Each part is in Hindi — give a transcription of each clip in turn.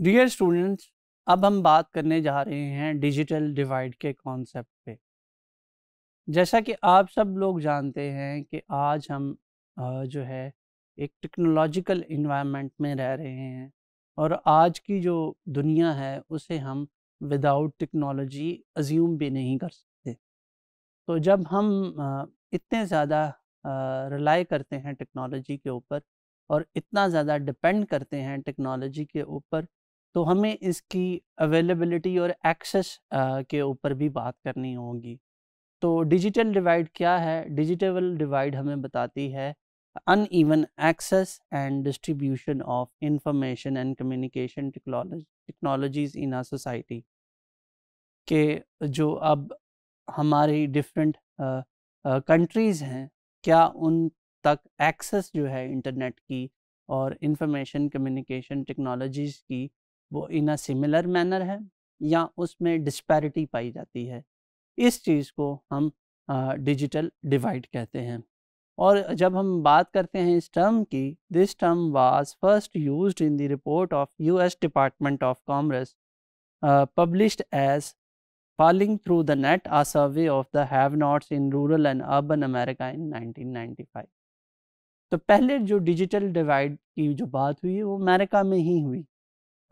डियर स्टूडेंट्स अब हम बात करने जा रहे हैं डिजिटल डिवाइड के कॉन्सेप्ट पे जैसा कि आप सब लोग जानते हैं कि आज हम जो है एक टेक्नोलॉजिकल इन्वायरमेंट में रह रहे हैं और आज की जो दुनिया है उसे हम विदाउट टेक्नोलॉजी अज्यूम भी नहीं कर सकते तो जब हम इतने ज़्यादा रिलाई करते हैं टेक्नोलॉजी के ऊपर और इतना ज़्यादा डिपेंड करते हैं टेक्नोलॉजी के ऊपर तो हमें इसकी अवेलेबिलिटी और एक्सेस के ऊपर भी बात करनी होगी तो डिजिटल डिवाइड क्या है डिजिटल डिवाइड हमें बताती है uneven access and distribution of and and communication technologies in our society के जो अब हमारी डिफरेंट कंट्रीज़ हैं क्या उन तक एक्सेस जो है इंटरनेट की और इंफॉर्मेशन कम्युनिकेशन टेक्नोलॉजीज़ की वो इन अ सिमिलर मैनर है या उसमें डिस्पैरिटी पाई जाती है इस चीज़ को हम डिजिटल डिवाइड कहते हैं और जब हम बात करते हैं इस टर्म की this term was first used in the report of US department of commerce published as falling through the net a survey of the have nots in rural and urban America in 1995 तो पहले जो डिजिटल डिवाइड की जो बात हुई वो अमेरिका में ही हुई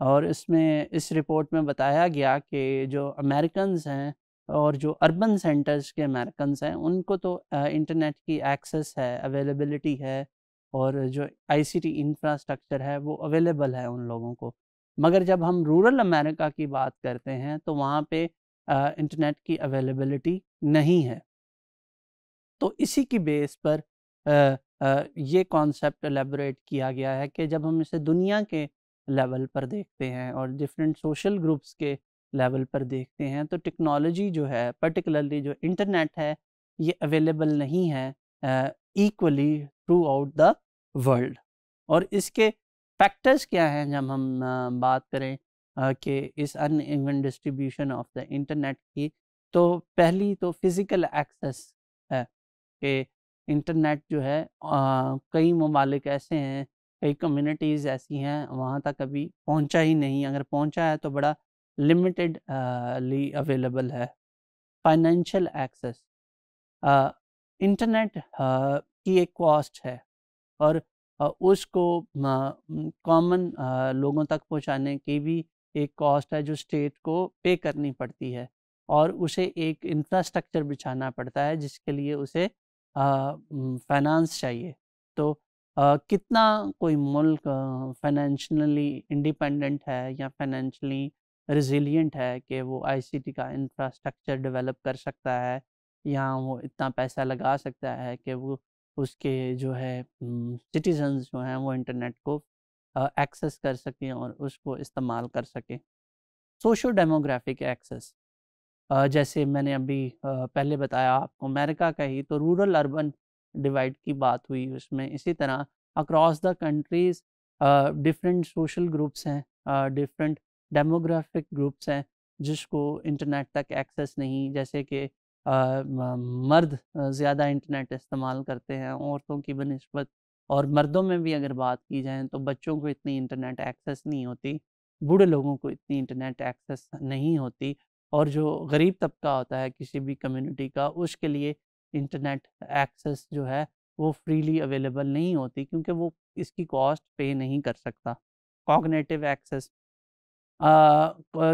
और इसमें इस रिपोर्ट में बताया गया कि जो अमेरिकन हैं और जो अर्बन सेंटर्स के अमेरिकन हैं उनको तो इंटरनेट की एक्सेस है अवेलेबिलिटी है और जो आईसीटी इंफ्रास्ट्रक्चर है वो अवेलेबल है उन लोगों को मगर जब हम रूरल अमेरिका की बात करते हैं तो वहाँ पे इंटरनेट की अवेलेबिलिटी नहीं है तो इसी की बेस पर आ, आ, ये कॉन्सेप्ट एलेबोरेट किया गया है कि जब हम इसे दुनिया के लेवल पर देखते हैं और डिफरेंट सोशल ग्रुप्स के लेवल पर देखते हैं तो टेक्नोलॉजी जो है पर्टिकुलरली जो इंटरनेट है ये अवेलेबल नहीं है equally throughout the world और इसके फैक्टर्स क्या हैं जब हम आ, बात करें कि इस uneven distribution of the internet की तो पहली तो फिज़िकल एक्सेस है कि इंटरनेट जो है आ, कई ममालिक ऐसे हैं कई कम्युनिटीज़ ऐसी हैं वहाँ तक अभी पहुँचा ही नहीं अगर पहुँचा है तो बड़ा लिमिटेड ली अवेलेबल है फाइनेंशियल एक्सेस इंटरनेट की एक कॉस्ट है और उसको कॉमन लोगों तक पहुँचाने की भी एक कॉस्ट है जो स्टेट को पे करनी पड़ती है और उसे एक इंफ्रास्ट्रक्चर बिछाना पड़ता है जिसके लिए उसे फाइनेंस चाहिए तो कितना कोई मुल्क फाइनेंशली इंडिपेंडेंट है या फाइनेंशियली रिजिलियंट है कि वो आईसीटी का इंफ्रास्ट्रक्चर डेवलप कर सकता है या वो इतना पैसा लगा सकता है कि वो उसके जो है सिटीजन्स जो हैं वो इंटरनेट को एक्सेस कर सकें और उसको इस्तेमाल कर सकें सोशो डेमोग्राफिक एक्सेस जैसे मैंने अभी पहले बताया आपको अमेरिका का ही तो रूरल अर्बन डिवाइड की बात हुई उसमें इसी तरह across the countries different social groups हैं डिफरेंट डेमोग्राफिक ग्रुप्स हैं जिसको इंटरनेट तक एक्सेस नहीं जैसे कि मर्द ज़्यादा इंटरनेट इस्तेमाल करते हैं औरतों की बनस्बत और मर्दों में भी अगर बात की जाए तो बच्चों को इतनी इंटरनेट एक्सेस नहीं होती बूढ़े लोगों को इतनी इंटरनेट एक्सेस नहीं होती और जो गरीब तबका होता है किसी भी कम्युनिटी का उसके लिए इंटरनेट एक्सेस जो है वो फ्रीली अवेलेबल नहीं होती क्योंकि वो इसकी कॉस्ट पे नहीं कर सकता कॉग्नेटिव एक्सेस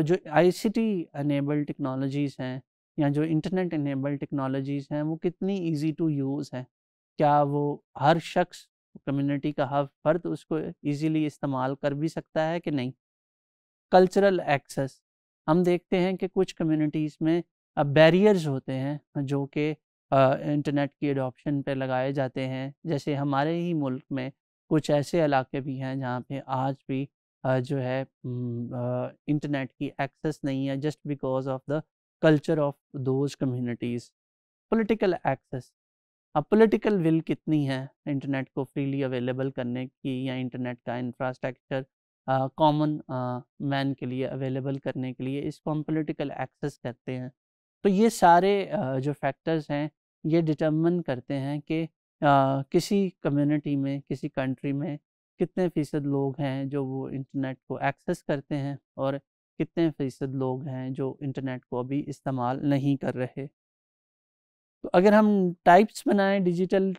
जो आईसीटी एनेबल टेक्नोलॉजीज़ हैं या जो इंटरनेट इनेबल टेक्नोलॉजीज़ हैं वो कितनी इजी टू यूज़ हैं क्या वो हर शख्स कम्युनिटी का हर फर्द उसको इजीली इस्तेमाल कर भी सकता है कि नहीं कल्चरल एक्सेस हम देखते हैं कि कुछ कम्युनिटीज़ में बैरियर्स होते हैं जो कि इंटरनेट की अडोप्शन पे लगाए जाते हैं जैसे हमारे ही मुल्क में कुछ ऐसे इलाके भी हैं जहाँ पे आज भी जो है इंटरनेट की एक्सेस नहीं है just because of the culture of those communities political access अब पॉलिटिकल विल कितनी है इंटरनेट को फ्रीली अवेलेबल करने की या इंटरनेट का इंफ्रास्ट्रक्चर कॉमन मैन के लिए अवेलेबल करने के लिए इसको हम पॉलिटिकल एक्सेस करते हैं तो ये सारे uh, जो फैक्टर्स हैं ये डिटर्मन करते हैं कि आ, किसी कम्युनिटी में किसी कंट्री में कितने फ़ीसद लोग हैं जो वो इंटरनेट को एक्सेस करते हैं और कितने फ़ीसद लोग हैं जो इंटरनेट को अभी इस्तेमाल नहीं कर रहे तो अगर हम टाइप्स बनाएं डिजिटल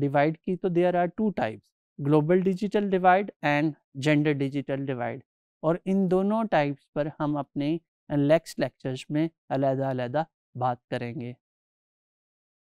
डिवाइड की तो there are two types global digital divide and gender digital divide और इन दोनों टाइप्स पर हम अपने नेक्स्ट लेक्चर्स में अलहदा अलग बात करेंगे